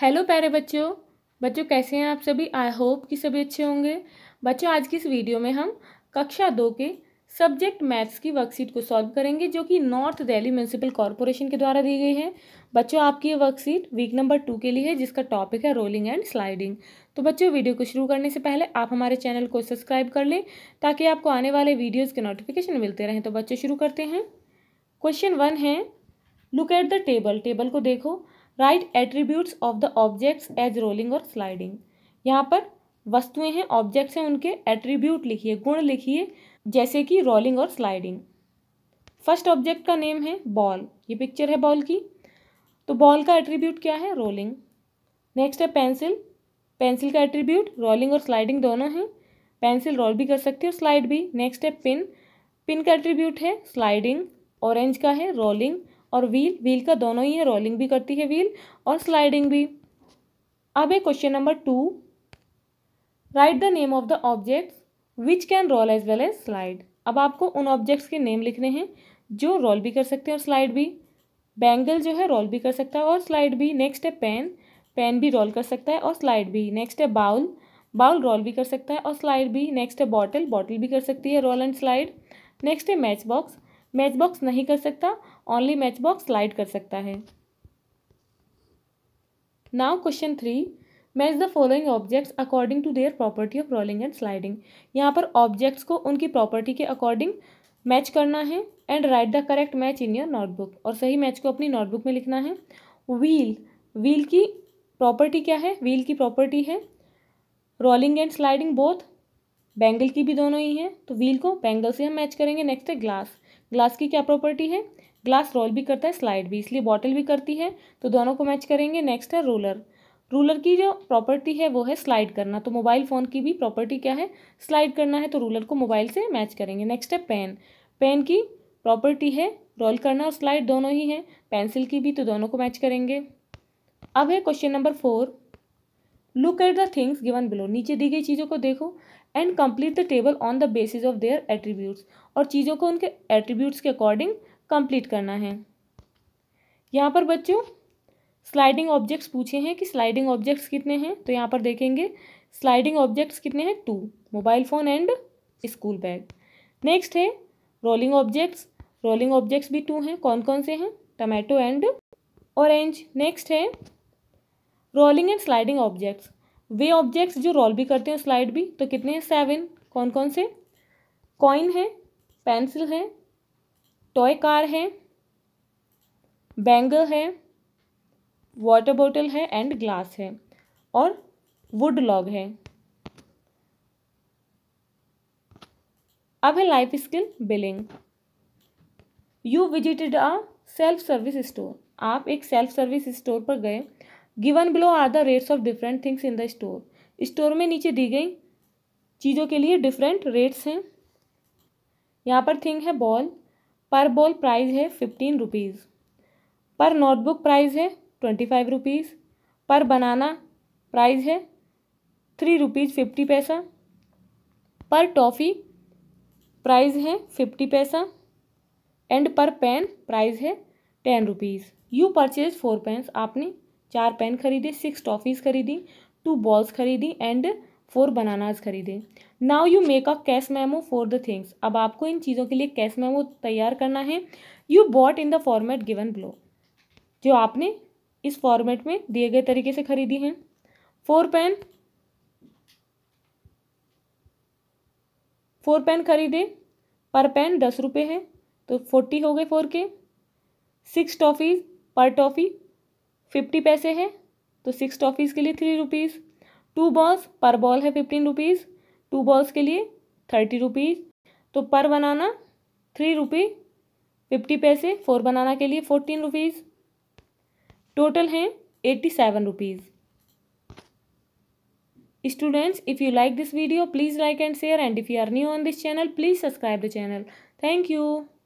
hello प्यारे बच्चों बच्चों कैसे हैं आप सभी आई होप कि सभी अच्छे होंगे बच्चों आज की इस वीडियो में हम कक्षा दो के सब्जेक्ट मैथ्स की वर्कशीट को सॉल्व करेंगे जो कि नॉर्थ दिल्ली म्यूनसिपल कॉरपोरेशन के द्वारा दी गई है बच्चों आपकी ये वर्कशीट वीक नंबर टू के लिए है जिसका टॉपिक है रोलिंग एंड स्लाइडिंग तो बच्चों वीडियो को शुरू करने से पहले आप हमारे चैनल को सब्सक्राइब कर लें ताकि आपको आने वाले वीडियोज़ के नोटिफिकेशन मिलते रहें तो बच्चों शुरू करते हैं क्वेश्चन वन है look at the table table को देखो write attributes of the objects as rolling और स्लाइडिंग यहाँ पर वस्तुएं हैं ऑब्जेक्ट्स हैं उनके एट्रीब्यूट लिखिए गुण लिखिए जैसे कि रोलिंग और स्लाइडिंग फर्स्ट ऑब्जेक्ट का नेम है बॉल ये पिक्चर है बॉल की तो बॉल का एट्रीब्यूट क्या है रोलिंग नेक्स्ट है पेंसिल पेंसिल का एट्रीब्यूट रोलिंग और स्लाइडिंग दोनों हैं पेंसिल रोल भी कर सकते हो स्लाइड भी नेक्स्ट है पिन पिन का एट्रीब्यूट है स्लाइडिंग ऑरेंज का है रोलिंग और व्हील व्हील का दोनों ही है रोलिंग भी करती है व्हील और स्लाइडिंग भी अब है question number two write the name of the objects which can roll as well as slide अब आपको उन ऑब्जेक्ट्स के नेम लिखने हैं जो रोल भी कर सकते हैं और स्लाइड भी बैंगल जो है रोल भी कर सकता है और स्लाइड भी नेक्स्ट है पेन पेन भी रोल कर सकता है और स्लाइड भी नेक्स्ट है बाउल बाउल रोल भी कर सकता है और स्लाइड भी नेक्स्ट है बॉटल बॉटल भी कर सकती है रोल एंड स्लाइड नेक्स्ट है मैच बॉक्स मैच बॉक्स नहीं कर सकता ओनली मैच बॉक्स स्लाइड कर सकता है now question three match the following objects according to their property of rolling and sliding यहाँ पर ऑब्जेक्ट्स को उनकी प्रॉपर्टी के अकॉर्डिंग मैच करना है and write the correct match in your notebook और सही मैच को अपनी नोटबुक में लिखना है व्हील व्हील की प्रॉपर्टी क्या है व्हील की प्रॉपर्टी है rolling and sliding both bangle की भी दोनों ही हैं तो व्हील को बैंगल से हम मैच करेंगे नेक्स्ट है ग्लास ग्लास की क्या प्रॉपर्टी है ग्लास रोल भी करता है स्लाइड भी इसलिए बॉटल भी करती है तो दोनों को मैच करेंगे नेक्स्ट है रोलर रूलर की जो प्रॉपर्टी है वो है स्लाइड करना तो मोबाइल फ़ोन की भी प्रॉपर्टी क्या है स्लाइड करना है तो रूलर को मोबाइल से मैच करेंगे नेक्स्ट है पेन पेन की प्रॉपर्टी है रोल करना और स्लाइड दोनों ही हैं पेंसिल की भी तो दोनों को मैच करेंगे अब है question number four look at the things given below नीचे दी गई चीज़ों को देखो and complete the table on the basis of their attributes और चीज़ों को उनके एट्रीब्यूट्स के अकॉर्डिंग कंप्लीट करना है यहाँ पर बच्चों स्लाइडिंग ऑब्जेक्ट्स पूछे हैं कि स्लाइडिंग ऑब्जेक्ट्स कितने हैं तो यहाँ पर देखेंगे स्लाइडिंग ऑब्जेक्ट्स कितने हैं two mobile phone and school bag next है रोलिंग ऑब्जेक्ट्स रोलिंग ऑब्जेक्ट्स भी टू हैं कौन कौन से हैं टमाटो एंड ऑरेंज नेक्स्ट है रोलिंग एंड स्लाइडिंग ऑब्जेक्ट्स वे ऑब्जेक्ट्स जो रोल भी करते हैं स्लाइड भी तो कितने हैं सेवन कौन कौन से कॉइन है पेंसिल है टॉय कार है बैंगल है वाटर बॉटल है एंड ग्लास है और वुड लॉग है अब है life skill billing you visited a self service store आप एक सेल्फ सर्विस स्टोर पर गए given below are the rates of different things in the store store में नीचे दी गई चीज़ों के लिए डिफरेंट रेट्स हैं यहाँ पर थिंग है बॉल पर बॉल प्राइस है fifteen rupees per notebook price है twenty five rupees per banana price है three rupees fifty paisa per toffee price है fifty paisa and per pen price है ten rupees you purchase four pens आपने चार pen खरीदे six toffees खरीदी two balls खरीदी and four bananas खरीदे now you make a cash memo for the things अब आपको इन चीज़ों के लिए कैश मेमो तैयार करना है you bought in the format given below जो आपने इस फॉर्मेट में दिए गए तरीके से खरीदी हैं फोर पेन फोर पेन खरीदे पर पेन दस रुपये है तो फोर्टी हो गए फोर के six toffees per toffee fifty पैसे है तो सिक्स टॉफ़ीज़ के लिए three rupees two balls per ball है फिफ्टीन रुपीज़ टू बॉल्स के लिए थर्टी रुपीज़ तो per banana three rupee fifty पैसे फोर बनाना के लिए फोर्टीन रुपीज़ टोटल हैं eighty seven rupees students if you like this video please like and share and if you are new on this channel please subscribe the channel thank you